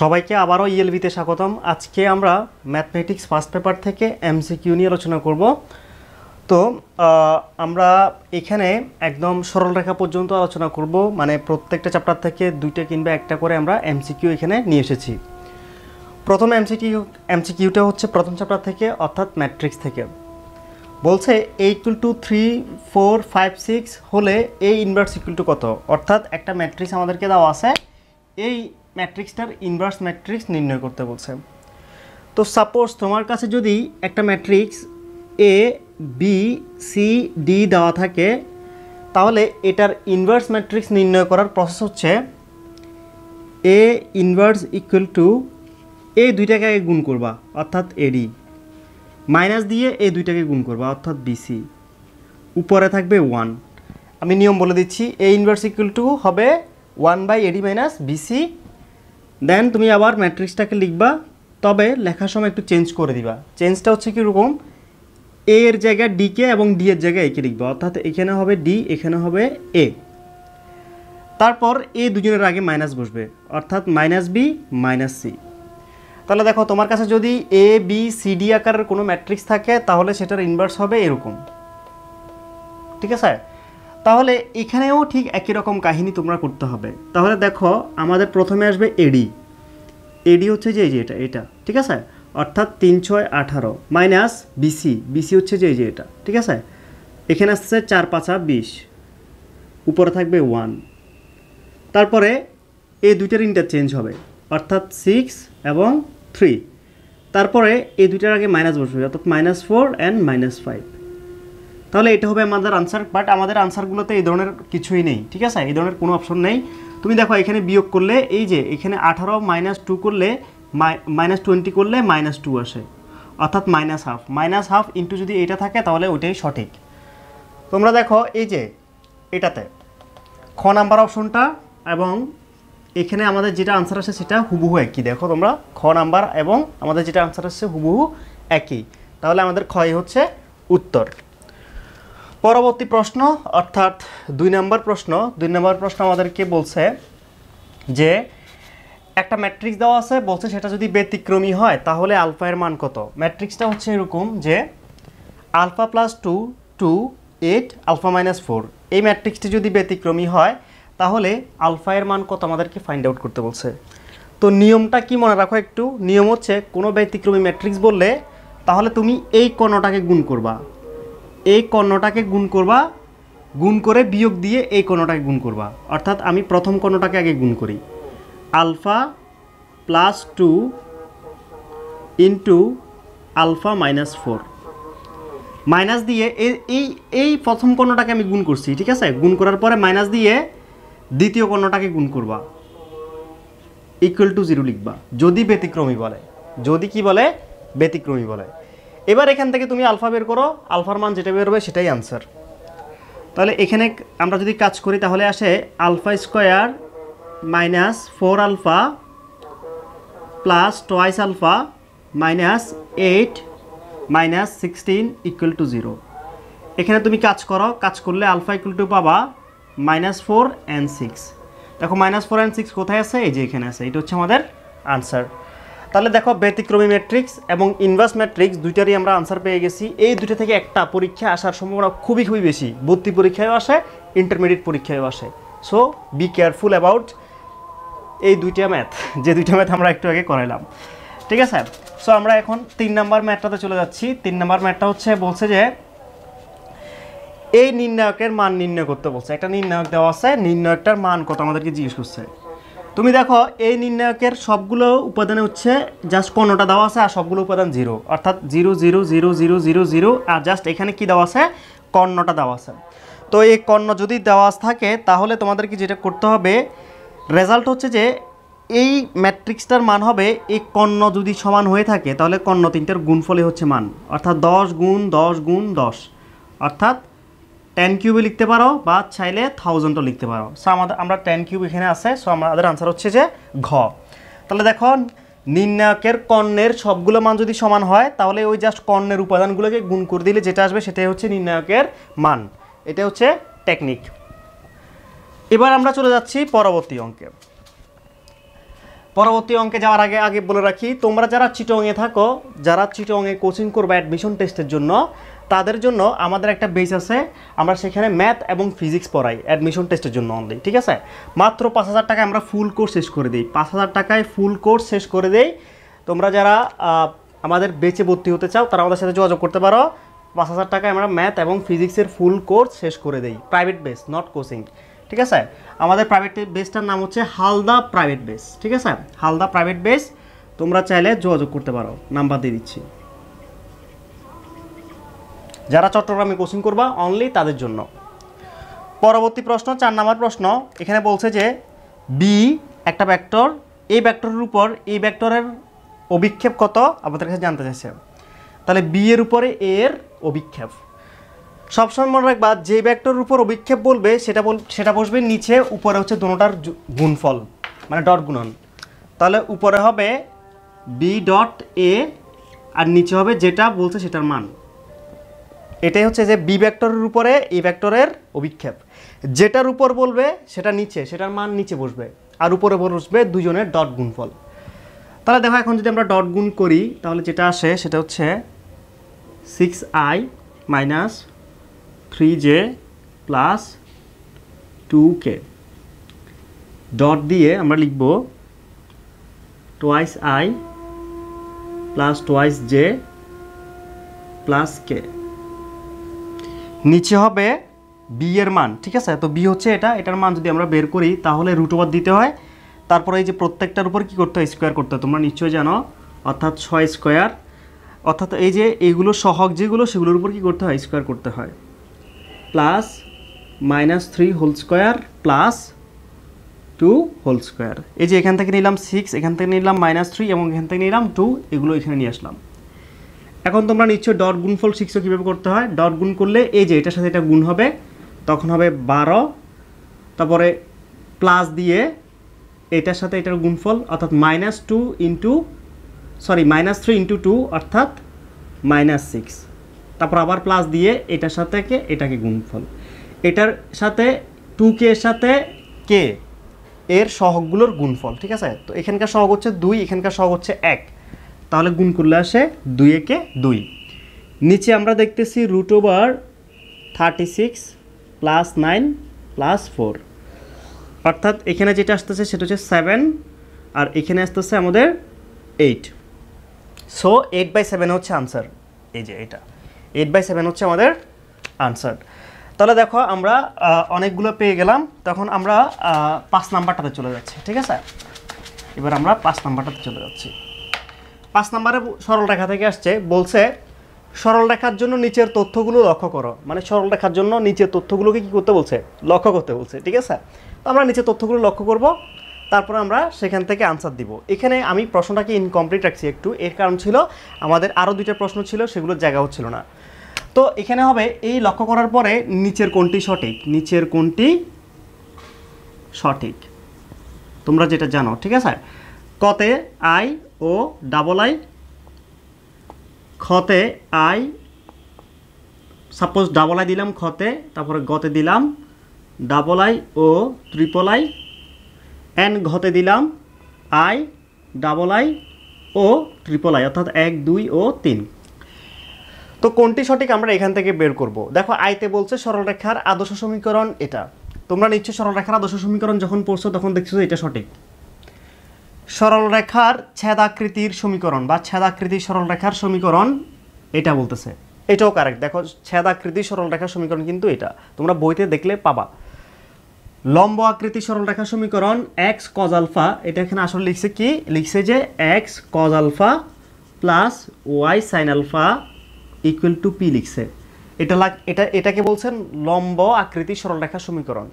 সবাইকে আবারও ইএলভিতে e স্বাগতম আজকে আমরা ম্যাথমেটিক্স ফার্স্ট পেপার থেকে এমসিকিউ নিয়ে আলোচনা করব তো আমরা এখানে একদম সরল রেখা পর্যন্ত আলোচনা করব মানে প্রত্যেকটা চ্যাপ্টার থেকে দুইটা কিংবা একটা করে আমরা এমসিকিউ এখানে নিয়ে এসেছি প্রথম এমসিকিউ এমসিকিউটা হচ্ছে প্রথম চ্যাপ্টার থেকে অর্থাৎ ম্যাট্রিক্স থেকে বলছে A equal to three four five six হলে এই ইনভার্স ইকুয়াল টু কত অর্থাৎ একটা ম্যাট্রিক্স আমাদেরকে দেওয়া আছে এই ম্যাট্রিক্সটার ইনভার্স ম্যাট্রিক্স নির্ণয় করতে বলছে তো সাপোজ তোমার কাছে যদি একটা matrix A B C D দেওয়া থাকে তাহলে এটার ইনভার্স ম্যাট্রিক্স নির্ণয় করার প্রসেস হচ্ছে A inverse equal to A দুইটাকে আগে গুণ করবা অর্থাৎ এডি মাইনাস দিয়ে এ দুইটাকে গুণ করবা অর্থাৎ বিসি উপরে থাকবে ওয়ান আমি নিয়ম বলে দিচ্ছি এ ইনভার্স ইকুয়াল টু হবে one by AD minus BC then তুমি আবার ম্যাট্রিক্সটাকে লিখবা তবে লেখার সময় একটু চেঞ্জ করে দিবা চেঞ্জটা হচ্ছে কীরকম এ এর জায়গায় ডিকে এবং ডি এর জায়গায় একে লিখবা অর্থাৎ এখানে হবে ডি এখানে হবে এ তারপর এ দুজনের আগে মাইনাস বসবে অর্থাৎ মাইনাস বি মাইনাস সি তাহলে দেখো তোমার কাছে যদি এ বি সি ডি আকারের কোনো ম্যাট্রিক্স থাকে তাহলে সেটার ইনভার্স হবে এরকম ঠিক আছে তাহলে এখানেও ঠিক একই রকম কাহিনী তোমরা করতে হবে তাহলে দেখো আমাদের প্রথমে আসবে এডি এডি হচ্ছে যে এই যে এটা এটা ঠিক আছে অর্থাৎ তিন ছয় আঠারো মাইনাস বিসি বিসি হচ্ছে যে এই যে এটা ঠিক আছে এখানে আসছে চার পাঁচা বিশ উপরে থাকবে ওয়ান তারপরে এই দুইটার ইন্টারচেঞ্জ হবে অর্থাৎ সিক্স এবং থ্রি তারপরে এই দুইটার আগে মাইনাস বসবে অর্থাৎ minus four and minus five তাহলে এটা হবে আমাদের আনসার বাট আমাদের আনসারগুলোতে এই ধরনের কিছুই নেই ঠিক আছে এই ধরনের কোনো অপশন নেই তুমি দেখো এখানে বিয়োগ করলে এই যে এখানে আঠারো মাইনাস টু করলে মাইনাস টোয়েন্টি করলে মাইনাস টু আসে অর্থাৎ minus half minus half into যদি এটা থাকে তাহলে ওইটাই সঠিক তোমরা দেখো এই যে এটাতে খ নাম্বার অপশনটা এবং এখানে আমাদের যেটা আনসার আসে সেটা হুবহু একই দেখো তোমরা খ নাম্বার এবং আমাদের যেটা আনসার আসছে হুবহু একই তাহলে আমাদের ক্ষয় হচ্ছে উত্তর পরবর্তী প্রশ্ন অর্থাৎ দুই নম্বর প্রশ্ন দুই নম্বর প্রশ্ন আমাদেরকে বলছে যে একটা ম্যাট্রিক্স দেওয়া আছে বলছে সেটা যদি ব্যতিক্রমী হয় তাহলে আলফা এর মান কত ম্যাট্রিক্সটা হচ্ছে এরকম যে alpha plus two two eight alpha minus four এই ম্যাট্রিক্সটি যদি ব্যতিক্রমী হয় তাহলে আলফা এর মান কত আমাদেরকে ফাইন্ড আউট করতে বলছে তো নিয়মটা কি মনে রাখো একটু নিয়ম হচ্ছে কোনো ব্যতিক্রমী ম্যাট্রিক্স বললে তাহলে তুমি এই কণাটাকে গুণ করবা এই কর্ণটাকে গুণ করবা গুণ করে বিয়োগ দিয়ে এই কর্ণটাকে গুণ করবা অর্থাৎ আমি প্রথম কর্ণটাকে আগে গুণ করি alpha plus two into alpha minus four minus দিয়ে এই এই প্রথম কর্ণটাকে আমি গুণ করছি ঠিক আছে গুণ করার পরে মাইনাস দিয়ে দ্বিতীয় কর্ণটাকে গুণ করবা ইকুয়াল টু জিরো লিখবা যদি ব্যতিক্রমী বলে যদি কি বলে ব্যতিক্রমী বলে এবার এখান থেকে তুমি আলফা বের করো আলফার মান যেটা বের হবে সেটাই আনসার তাহলে এখানে আমরা যদি কাজ করি তাহলে আসে alpha square minus four alpha plus twice alpha minus eight minus sixteen equal to zero এখানে তুমি কাজ করো কাজ করলে আলফা ইকুয়াল টু পাবা মাইনাস ফোর অ্যান্ড সিক্স দেখো মাইনাস ফোর অ্যান্ড সিক্স কোথায় আছে এই যে এখানে আছে এটা হচ্ছে আমাদের আনসার তাহলে দেখো ব্যতিক্রমী ম্যাট্রিক্স এবং ইনভার্স ম্যাট্রিক্স দুইটারই আমরা আনসার পেয়ে গেছি এই দুইটা থেকে একটা পরীক্ষা আসার সম্ভাবনা খুবই খুবই বেশি ভর্তি পরীক্ষায়ও আসে ইন্টারমিডিয়েট পরীক্ষায়ও আসে সো বি কেয়ারফুল অ্যাবাউট এই দুইটা ম্যাথ যে দুইটা ম্যাথ আমরা একটু আগে করাইলাম ঠিক আছে সো আমরা এখন তিন নাম্বার ম্যাথটাতে চলে যাচ্ছি তিন নাম্বার ম্যাথটা হচ্ছে বলছে যে এই নির্ণায়কের মান নির্ণয় করতে বলছে একটা নির্ণায়ক দেওয়া আছে নির্ণায়কটার মান কত আমাদেরকে জিজ্ঞেস করছে তুমি দেখো এই নির্ণায়কের সবগুলো উপাদানে হচ্ছে জাস্ট কোনোটা দেওয়া আছে আর সবগুলো উপাদান জিরো অর্থাৎ zero zero zero zero zero zero আর জাস্ট এখানে কি দেওয়া আছে কর্ণটা দেওয়া আছে তো এই কর্ণ যদি দেওয়া থাকে তাহলে তোমাদেরকে যেটা করতে হবে রেজাল্ট হচ্ছে যে এই ম্যাট্রিক্সটার মান হবে এই কর্ণ যদি সমান হয়ে থাকে তাহলে কর্ণ তিনটার গুণফলে হচ্ছে মান অর্থাৎ দশ গুণ দশ গুণ দশ অর্থাৎ টেন কিউবে লিখতে পারো বা চাইলে থাউজেন্ডও লিখতে পারো সো আমাদের আমরা টেন কিউব এখানে আছে সো আমাদের আনসার হচ্ছে যে ঘ তাহলে দেখো নির্ণায়কের কর্ণের সবগুলো মান যদি সমান হয় তাহলে ওই জাস্ট কর্ণের উপাদানগুলোকে গুণ করে দিলে যেটা আসবে সেটাই হচ্ছে নির্ণায়কের মান এটা হচ্ছে টেকনিক এবার আমরা চলে যাচ্ছি পরবর্তী অঙ্কে পরবর্তী অঙ্কে যাওয়ার আগে আগে বলে রাখি তোমরা যারা চিটংয়ে থাকো যারা চিটংয়ে কোচিং করবে অ্যাডমিশন টেস্টের জন্য তাদের জন্য আমাদের একটা বেস আছে আমরা সেখানে ম্যাথ এবং ফিজিক্স পড়াই অ্যাডমিশন টেস্টের জন্য অনলি ঠিক আছে মাত্র পাঁচ হাজার টাকায় আমরা ফুল কোর্স শেষ করে দিই পাঁচ হাজার টাকায় ফুল কোর্স শেষ করে দিই তোমরা যারা আমাদের বেঁচে ভর্তি হতে চাও তারা আমাদের সাথে যোগাযোগ করতে পারো পাঁচ হাজার টাকায় আমরা ম্যাথ এবং ফিজিক্সের ফুল কোর্স শেষ করে দিই প্রাইভেট বেস নট কোচিং ঠিক আছে আমাদের প্রাইভেট বেসটার নাম হচ্ছে হালদা প্রাইভেট বেস ঠিক আছে হালদা প্রাইভেট বেস তোমরা চাইলে যোগাযোগ করতে পারো নাম্বার দিয়ে দিচ্ছি যারা চট্টগ্রামে কোচিং করবা অনলি তাদের জন্য পরবর্তী প্রশ্ন চার নাম্বার প্রশ্ন এখানে বলছে যে বি একটা ব্যাক্টর এই ব্যাক্টরের উপর এই ব্যাক্টরের অভিক্ষেপ কত আমাদের কাছে জানতে চাইছে তাহলে বি এর উপরে এর অভিক্ষেপ সবসময় মনে রাখবা যে ব্যাক্টরের উপর অভিক্ষেপ বলবে সেটা বল সেটা বসবে নিচে উপরে হচ্ছে দুটার গুণফল মানে ডট গুণন তাহলে উপরে হবে বি ডট এ আর নিচে হবে যেটা বলছে সেটার মান এটাই হচ্ছে যে বি ভ্যাক্টরের উপরে এ ভ্যাক্টরের অভিক্ষেপ যেটার উপর বলবে সেটা নিচে সেটার মান নিচে বসবে আর উপরে বসবে দুজনের ডট গুণফল তাহলে দেখো এখন যদি আমরা ডট গুণ করি তাহলে যেটা আসে সেটা হচ্ছে six I minus three J plus two K dot দিয়ে আমরা লিখব twice I plus twice J plus K নিচে হবে বি এর মান ঠিক আছে তো বি হচ্ছে এটা এটার মান যদি আমরা বের করি তাহলে রুট ওভার দিতে হয় তারপরে এই যে প্রত্যেকটার উপর কি করতে হয় স্কোয়ার করতে হয় তোমরা নিশ্চয়ই জানো অর্থাৎ ছয় স্কোয়ার অর্থাৎ এই যে এইগুলো সহগ যেগুলো সেগুলোর উপর কি করতে হয় স্কোয়ার করতে হয় plus minus three whole square plus two whole square এই যে এখান থেকে নিলাম সিক্স এখান থেকে নিলাম মাইনাস থ্রি এবং এখান থেকে নিলাম টু এগুলো এখানে নিয়ে আসলাম এখন তোমরা নিশ্চয় ডট গুণফল শিখছো কীভাবে করতে হয় ডট গুণ করলে এই যে এটার সাথে এটা গুণ হবে তখন হবে বারো তারপরে প্লাস দিয়ে এটার সাথে এটার গুণফল অর্থাৎ minus two into sorry minus three into two অর্থাৎ মাইনাস সিক্স তারপর আবার প্লাস দিয়ে এটার সাথে কে এটাকে গুণফল এটার সাথে টু কে এর সাথে কে এর সহগগুলোর গুণফল ঠিক আছে তো এখানকার সহগ হচ্ছে দুই এখানকার সহগ হচ্ছে এক তাহলে গুণ করলে আসে দুই একে দুই নিচে আমরা দেখতেছি root over thirty six plus nine plus four অর্থাৎ এখানে যেটা আসতেছে সেটা হচ্ছে সেভেন আর এখানে আসতেছে আমাদের eight so eight by seven হচ্ছে আনসার এই যে এটা এইট বাই সেভেন হচ্ছে আমাদের আনসার তাহলে দেখো আমরা অনেকগুলো পেয়ে গেলাম তখন আমরা পাঁচ নাম্বারটাতে চলে যাচ্ছি ঠিক আছে এবার আমরা পাঁচ নাম্বারটাতে চলে যাচ্ছি পাঁচ নম্বরে সরল রেখা থেকে আসছে বলছে সরল রেখার জন্য নিচের তথ্যগুলো লক্ষ্য করো মানে সরল রেখার জন্য নিচের তথ্যগুলোকে কী করতে বলছে লক্ষ্য করতে বলছে ঠিক আছে তো আমরা নিচের তথ্যগুলো লক্ষ্য করব তারপরে আমরা সেখান থেকে আনসার দিব এখানে আমি প্রশ্নটাকে ইনকমপ্লিট রাখছি একটু এর কারণ ছিল আমাদের আরও দুইটা প্রশ্ন ছিল সেগুলোর জায়গা হচ্ছিল না তো এখানে হবে এই লক্ষ্য করার পরে নিচের কোনটি সঠিক নিচের কোনটি সঠিক তোমরা যেটা জানো ঠিক আছে কতে আই ও ডাবল আই খতে আই সাপোজ ডাবল আই দিলাম খতে তারপরে গতে দিলাম ডাবল আই ও ট্রিপল আই এন ঘতে দিলাম আই ডাবল আই ও ট্রিপল আই অর্থাৎ এক দুই ও তিন তো কোনটি সঠিক আমরা এখান থেকে বের করব দেখো আইতে বলছে সরলরেখার আদর্শ সমীকরণ এটা তোমরা নিচ্ছে সরলরেখার আদর্শ সমীকরণ যখন পড়ছো তখন দেখছো এটা সঠিক সরলরেখার ছেদাকৃতির সমীকরণ বা ছেদাকৃতি সরলরেখার সমীকরণ এটা বলতেছে এটাও কারেক্ট দেখো ছেদাকৃতি সরলরেখার সমীকরণ কিন্তু এটা তোমরা বইতে দেখলে পাবা লম্ব আকৃতি সরলরেখার সমীকরণ এক্স কজ আলফা এটা এখানে আসলে লিখছে কি লিখছে যে X cos alpha plus Y sine alpha equal to P লিখছে এটা লাগ এটা এটাকে বলছেন লম্ব আকৃতি সরলরেখার সমীকরণ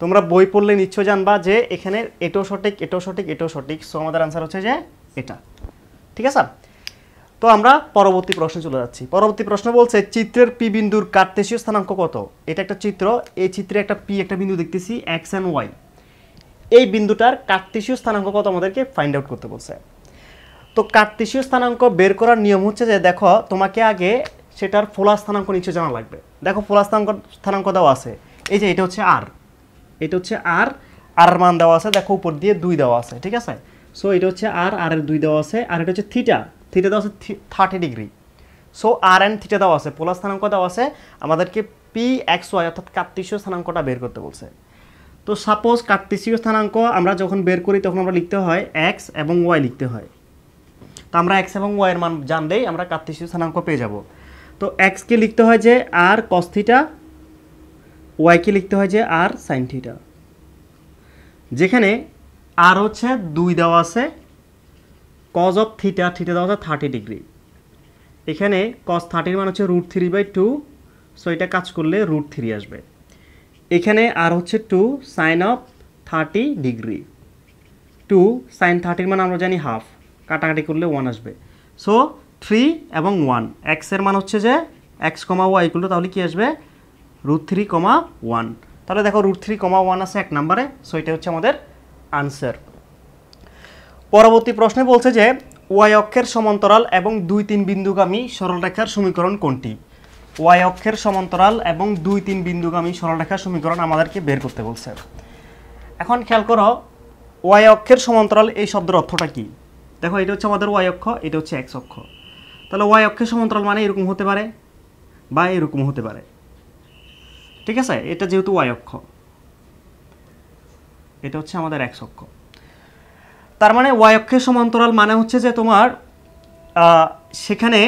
তোমরা বই পড়লে নিশ্চয় জানবা যে এখানে এটাও সঠিক এটাও সঠিক এটাও সঠিক সো আমাদের আনসার হচ্ছে যে এটা ঠিক আছে তো আমরা পরবর্তী প্রশ্নে চলে যাচ্ছি পরবর্তী প্রশ্ন বলছে চিত্রের পি বিন্দুর কার্তেশীয় স্থানাঙ্ক কত এটা একটা চিত্র এই চিত্রে একটা পি একটা বিন্দু দেখতেছি এক্স অ্যান্ড ওয়াই এই বিন্দুটার কার্তেশীয় স্থানাঙ্ক কত আমাদেরকে ফাইন্ড আউট করতে বলছে তো কার্তেশীয় স্থানাঙ্ক বের করার নিয়ম হচ্ছে যে দেখো তোমাকে আগে সেটার ফোলা স্থানাঙ্ক নিচে জানা লাগবে দেখো ফোলা স্থানাঙ্ক স্থানাঙ্ক দেওয়া আছে এই যে এটা হচ্ছে আর এটা হচ্ছে আর আর মান দেওয়া আছে দেখো উপর দিয়ে দুই দেওয়া আছে ঠিক আছে সো এটা হচ্ছে আর আর এর দুই দেওয়া আছে আর এটা হচ্ছে থিটা থিটা দেওয়া আছে thirty degree so R and theta দেওয়া আছে পোলার স্থানাঙ্ক দেওয়া আছে আমাদেরকে পি এক্স ওয়াই অর্থাৎ কার্তিসীয় স্থানাঙ্কটা বের করতে বলছে তো সাপোজ কার্তিসীয় স্থানাঙ্ক আমরা যখন বের করি তখন আমরা লিখতে হয় এক্স এবং ওয়াই লিখতে হয় তো আমরা এক্স এবং ওয়াইয়ের মান জানলেই আমরা কার্তিসীয় স্থানাঙ্ক পেয়ে যাব তো এক্সকে লিখতে হয় যে আর কস্থিটা ওয়াইকে লিখতে হয় যে আর সাইন থিটা যেখানে আর হচ্ছে দুই দেওয়া আছে কজ অফ থিটা থিটা দেওয়া আছে থার্টি ডিগ্রি এখানে কজ থার্টির মানে হচ্ছে root three by two so এটা কাজ করলে রুট থ্রি আসবে এখানে আর হচ্ছে two sine of thirty degree two sine থার্টির মানে আমরা জানি হাফ কাটাকাটি করলে ওয়ান আসবে সো থ্রি এবং ওয়ান এক্সের মান হচ্ছে যে এক্স কমা ওয়াই করলো তাহলে কী আসবে রুট থ্রি কমা ওয়ান তাহলে দেখো রুট থ্রি কমা ওয়ান আছে এক নম্বরে সো এটা হচ্ছে আমাদের আনসার পরবর্তী প্রশ্নে বলছে যে ওয়াই অক্ষের সমান্তরাল এবং দুই তিন বিন্দুগামী সরলরেখার সমীকরণ কোনটি ওয়াই অক্ষের সমান্তরাল এবং দুই তিন বিন্দুগামী সরলরেখার সমীকরণ আমাদেরকে বের করতে বলছে এখন খেয়াল করো ওয়াই অক্ষের সমান্তরাল এই শব্দের অর্থটা কি দেখো এটা হচ্ছে আমাদের ওয়াই অক্ষ এটা হচ্ছে এক্স অক্ষ তাহলে ওয়াই অক্ষের সমান্তরাল মানে এরকম হতে পারে বা এরকম হতে পারে ঠিক আছে এটা যেহেতু ওয়াই অক্ষ এটা হচ্ছে আমাদের এক্স অক্ষ তার মানে ওয়াই অক্ষের সমান্তরাল মানে হচ্ছে যে তোমার সেখানে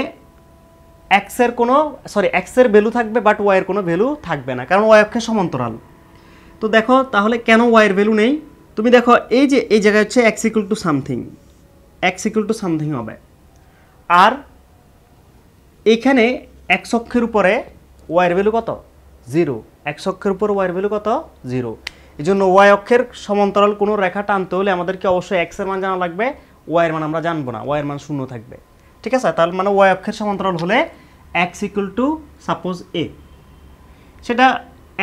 এক্সের কোনো সরি এক্সের ভ্যালু থাকবে বাট ওয়াইয়ের কোনো ভ্যালু থাকবে না কারণ ওয়াই অক্ষের সমান্তরাল তো দেখো তাহলে কেন ওয়াইয়ের ভ্যালু নেই তুমি দেখো এই যে এই জায়গায় হচ্ছে X equal to something X equal to something হবে আর এখানে এক্স অক্ষের উপরে ওয়াইয়ের ভ্যালু কত জিরো এক্স অক্ষের উপর ওয়াইয়ের ভ্যালু কত জিরো এই জন্য ওয়াই অক্ষের সমান্তরাল কোনো রেখা টানতে হলে আমাদেরকে অবশ্যই এক্সের মান জানা লাগবে ওয়াইয়ের মান আমরা জানবো না ওয়াইয়ের মান শূন্য থাকবে ঠিক আছে তার মানে ওয়াই অক্ষের সমান্তরাল হলে X equal to suppose A সেটা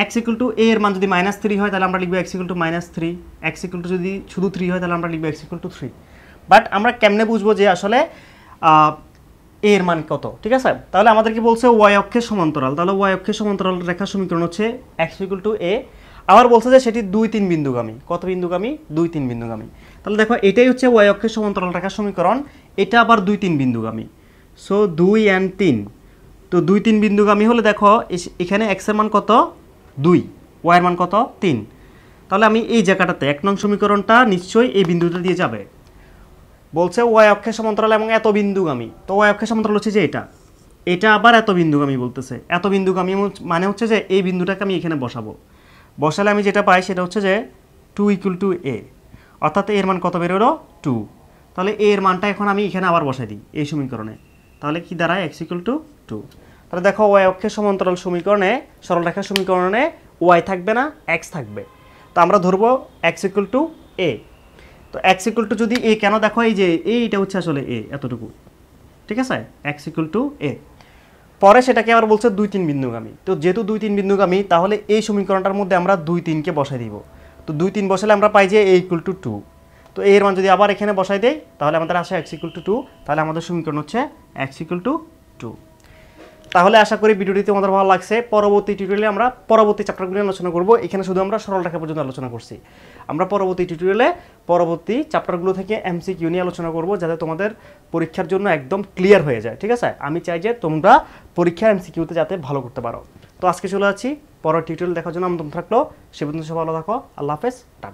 এক্স ইকুয়াল টু এ এর মান যদি মাইনাস থ্রি হয় তাহলে আমরা লিখবো X equal to minus three X equal to যদি শুধু থ্রি হয় তাহলে আমরা লিখবো X equal to three but আমরা কেমনে বুঝবো যে আসলে এর মান কত ঠিক আছে তাহলে আমাদের কি বলছে ওয়াই অক্ষের সমান্তরাল তাহলে ওয়াই অক্ষের সমান্তরাল রেখা সমীকরণ হচ্ছে এক্স ইকুয়াল টু এ আবার বলছে যে সেটি দুই তিন বিন্দুগামী কত বিন্দুগামী দুই তিন বিন্দুগামী তাহলে দেখো এটাই হচ্ছে ওয়াই অক্ষের সমান্তরাল রেখা সমীকরণ এটা আবার দুই তিন বিন্দুগামী সো দুই অ্যান্ড তিন তো দুই তিন বিন্দুগামী হলে দেখো এখানে এক্সের মান কত দুই ওয়াইয়ের মান কত তিন তাহলে আমি এই জায়গাটাতে এক নং সমীকরণটা নিশ্চয়ই এই বিন্দুটা দিয়ে যাবে বলছে ওয়াই অক্ষে সমান্তরাল এবং এত বিন্দুগামী তো ওয়াই অক্ষে সমান্তরাল হচ্ছে যে এটা এটা আবার এত বিন্দুগামী বলতেছে এত বিন্দুগামী মানে হচ্ছে যে এই বিন্দুটাকে আমি এখানে বসাবো বসালে আমি যেটা পাই সেটা হচ্ছে যে টু ইকুয়াল টু এ অর্থাৎ এর মান কত বেরোলো টু তাহলে এর মানটা এখন আমি এখানে আবার বসাই দিই এই সমীকরণে তাহলে কি দাঁড়ায় এক্স ইকুয়াল টু টু তাহলে দেখো ওয়াই অক্ষের সমান্তরাল সমীকরণে সরলরেখার সমীকরণে ওয়াই থাকবে না এক্স থাকবে তো আমরা ধরবো এক্স ইকুয়াল টু এ তো এক্স ইকুয়াল টু যদি এ কেন দেখো এই যে এইটা হচ্ছে আসলে এ এতটুকু ঠিক আছে এক্স ইকুয়াল টু এ পরে সেটাকে আবার বলছে দুই তিন বিন্দুগামী তো যেহেতু দুই তিন বিন্দুগামী তাহলে এই সমীকরণটার মধ্যে আমরা দুই তিনকে বসাই দিব তো দুই তিন বসালে আমরা পাই যে এ ইকুয়াল টু টু তো এর মান যদি আবার এখানে বসাই দেয় তাহলে আমাদের আসে এক্স ইকুয়াল টু টু তাহলে আমাদের সমীকরণ হচ্ছে এক্স ইকুয়াল টু টু তাহলে আশা করি ভিডিওটি তোমাদের ভালো লাগছে পরবর্তী টিউটোরিয়ালে আমরা পরবর্তী চ্যাপ্টারগুলি আলোচনা করব এখানে শুধু আমরা সরল রেখা পর্যন্ত আলোচনা করছি আমরা পরবর্তী টিউটোরিয়ালে পরবর্তী চ্যাপ্টারগুলো থেকে এমসিকিউ নিয়ে আলোচনা করব যাতে তোমাদের পরীক্ষার জন্য একদম ক্লিয়ার হয়ে যায় ঠিক আছে আমি চাই যে তোমরা পরীক্ষা এমসিকিউতে যাতে ভালো করতে পারো তো আজকে চলে আছি পরের টিউটোরিয়াল দেখার জন্য আমন্ত্রণ থাকলো সে পর্যন্ত ভালো থাকো আল্লাহ হাফেজ টাটা